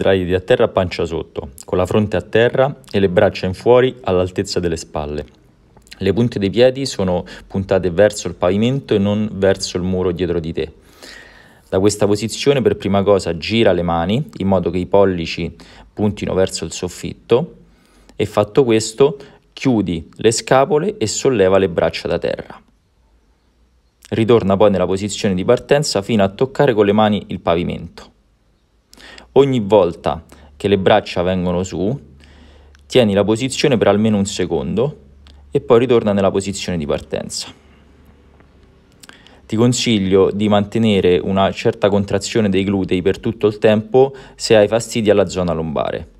sdraiati a terra pancia sotto, con la fronte a terra e le braccia in fuori all'altezza delle spalle. Le punte dei piedi sono puntate verso il pavimento e non verso il muro dietro di te. Da questa posizione per prima cosa gira le mani in modo che i pollici puntino verso il soffitto e fatto questo chiudi le scapole e solleva le braccia da terra. Ritorna poi nella posizione di partenza fino a toccare con le mani il pavimento. Ogni volta che le braccia vengono su, tieni la posizione per almeno un secondo e poi ritorna nella posizione di partenza. Ti consiglio di mantenere una certa contrazione dei glutei per tutto il tempo se hai fastidi alla zona lombare.